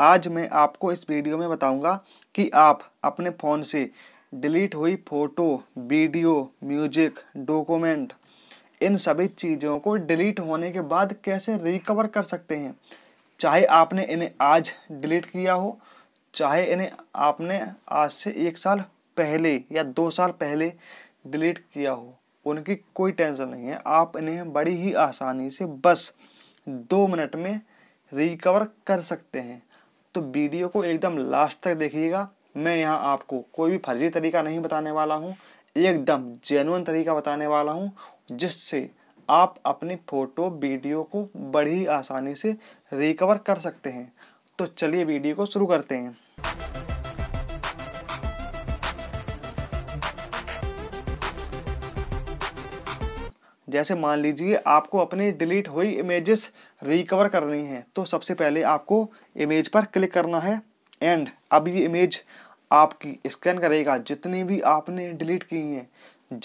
आज मैं आपको इस वीडियो में बताऊंगा कि आप अपने फ़ोन से डिलीट हुई फ़ोटो वीडियो म्यूजिक डॉक्यूमेंट इन सभी चीज़ों को डिलीट होने के बाद कैसे रिकवर कर सकते हैं चाहे आपने इन्हें आज डिलीट किया हो चाहे इन्हें आपने आज से एक साल पहले या दो साल पहले डिलीट किया हो उनकी कोई टेंशन नहीं है आप इन्हें बड़ी ही आसानी से बस दो मिनट में रिकवर कर सकते हैं तो वीडियो को एकदम लास्ट तक देखिएगा मैं यहाँ आपको कोई भी फर्जी तरीका नहीं बताने वाला हूँ एकदम जेनुअन तरीका बताने वाला हूँ जिससे आप अपनी फ़ोटो वीडियो को बड़ी आसानी से रिकवर कर सकते हैं तो चलिए वीडियो को शुरू करते हैं जैसे मान लीजिए आपको अपने डिलीट हुई इमेजेस रिकवर करनी है तो सबसे पहले आपको इमेज पर क्लिक करना है एंड अब ये इमेज आपकी स्कैन करेगा जितनी भी आपने डिलीट की हैं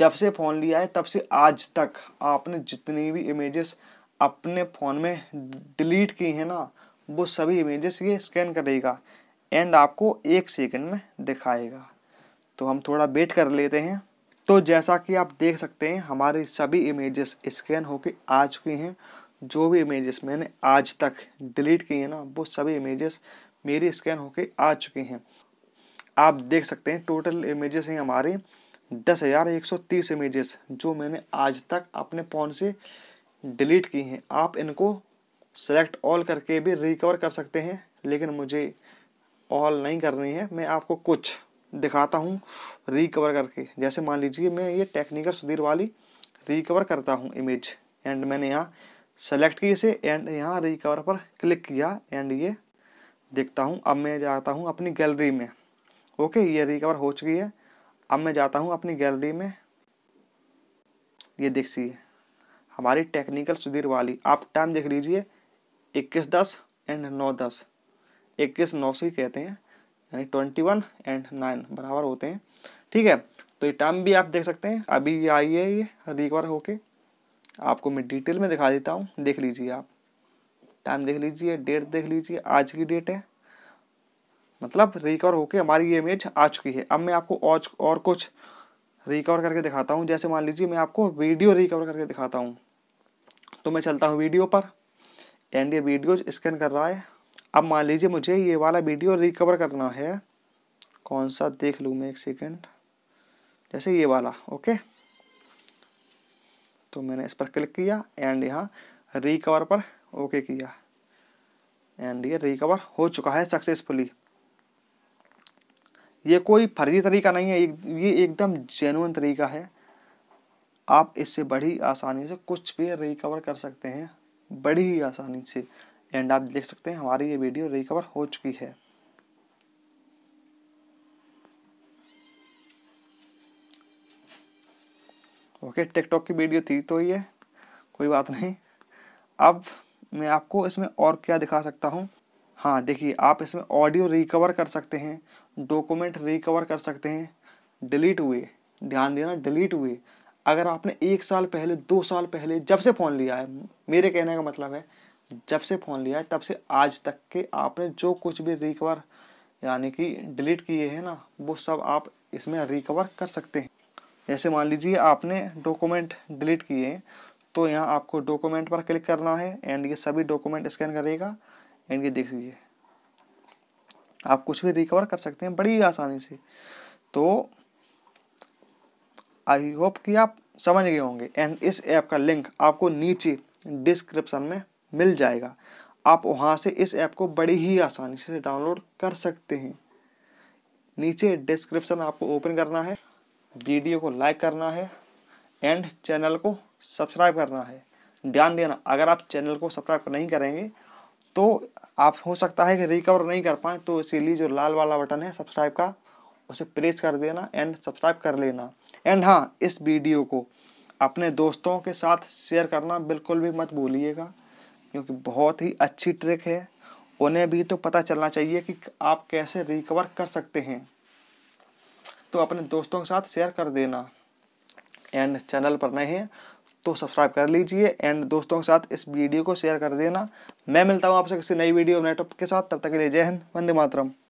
जब से फ़ोन लिया है तब से आज तक आपने जितनी भी इमेजेस अपने फ़ोन में डिलीट की हैं ना वो सभी इमेजेस ये स्कैन करेगा एंड आपको एक सेकंड में दिखाएगा तो हम थोड़ा वेट कर लेते हैं तो जैसा कि आप देख सकते हैं हमारे सभी इमेजेस स्कैन होके आ चुकी हैं जो भी इमेजेस मैंने आज तक डिलीट की हैं ना वो सभी इमेजेस मेरी स्कैन होके आ चुके हैं आप देख सकते हैं टोटल इमेजेस हैं हमारे दस हज़ार एक सौ तीस इमेजेस जो मैंने आज तक अपने फ़ोन से डिलीट की हैं आप इनको सेलेक्ट ऑल करके भी रिकवर कर सकते हैं लेकिन मुझे ऑल नहीं करनी है मैं आपको कुछ दिखाता हूँ रिकवर करके जैसे मान लीजिए मैं ये टेक्निकल सुधीर वाली रिकवर करता हूँ इमेज एंड मैंने यहाँ सेलेक्ट की इसे एंड यहाँ रिकवर पर क्लिक किया एंड ये देखता हूँ अब मैं जाता हूँ अपनी गैलरी में ओके ये रिकवर हो चुकी है अब मैं जाता हूँ अपनी गैलरी में ये देख सी हमारी टेक्निकल सुधीर वाली आप टाइम देख लीजिए इक्कीस दस एंड नौ दस इक्कीस नौ से कहते हैं यानी ट्वेंटी वन एंड नाइन बराबर होते हैं ठीक है तो ये टर्म भी आप देख सकते हैं अभी आई है ये रिकवर होके आपको मैं डिटेल में दिखा देता हूँ देख लीजिए आप टाइम देख लीजिए डेट देख लीजिए आज की डेट है मतलब रिकवर होके हमारी ये इमेज आ चुकी है अब मैं आपको और, और कुछ रिकवर करके दिखाता हूँ जैसे मान लीजिए मैं आपको वीडियो रिकवर करके दिखाता हूँ तो मैं चलता हूँ वीडियो पर एंड ये वीडियो स्कैन कर रहा है अब मान लीजिए मुझे ये वाला वीडियो रिकवर करना है कौन सा देख लूँ मैं एक सेकेंड जैसे ये वाला ओके तो मैंने इस पर क्लिक किया एंड यहाँ रिकवर पर ओके किया एंड ये रिकवर हो चुका है सक्सेसफुली ये कोई फर्जी तरीका नहीं है ये एकदम जेनुअन तरीका है आप इससे बड़ी आसानी से कुछ भी रिकवर कर सकते हैं बड़ी ही आसानी से एंड आप देख सकते हैं हमारी ये वीडियो रिकवर हो चुकी है ओके टिकटॉक की वीडियो थी तो ये कोई बात नहीं अब मैं आपको इसमें और क्या दिखा सकता हूँ हाँ देखिए आप इसमें ऑडियो रिकवर कर सकते हैं डॉक्यूमेंट रिकवर कर सकते हैं डिलीट हुए ध्यान देना डिलीट हुए अगर आपने एक साल पहले दो साल पहले जब से फ़ोन लिया है मेरे कहने का मतलब है जब से फ़ोन लिया है तब से आज तक के आपने जो कुछ भी रिकवर यानी कि डिलीट किए हैं ना वो सब आप इसमें रिकवर कर सकते हैं जैसे मान लीजिए आपने डॉक्यूमेंट डिलीट किए हैं तो यहाँ आपको डॉक्यूमेंट पर क्लिक करना है एंड ये सभी डॉक्यूमेंट स्कैन करेगा एंड ये देख लीजिए आप कुछ भी रिकवर कर सकते हैं बड़ी आसानी से तो आई होप कि आप समझ गए होंगे एंड इस ऐप का लिंक आपको नीचे डिस्क्रिप्शन में मिल जाएगा आप वहाँ से इस ऐप को बड़ी ही आसानी से डाउनलोड कर सकते हैं नीचे डिस्क्रिप्शन आपको ओपन करना है वीडियो को लाइक करना है एंड चैनल को सब्सक्राइब करना है ध्यान देना अगर आप चैनल को सब्सक्राइब नहीं करेंगे तो आप हो सकता है कि रिकवर नहीं कर पाएँ तो इसीलिए जो लाल वाला बटन है सब्सक्राइब का उसे प्रेस कर देना एंड सब्सक्राइब कर लेना एंड हाँ इस वीडियो को अपने दोस्तों के साथ शेयर करना बिल्कुल भी मत भूलिएगा क्योंकि बहुत ही अच्छी ट्रिक है उन्हें भी तो पता चलना चाहिए कि आप कैसे रिकवर कर सकते हैं तो अपने दोस्तों के साथ शेयर कर देना एंड चैनल पर नए हैं तो सब्सक्राइब कर लीजिए एंड दोस्तों के साथ इस वीडियो को शेयर कर देना मैं मिलता हूँ आपसे किसी नई वीडियो नए के साथ तब तक के लिए जय हिंद वंदे मातरम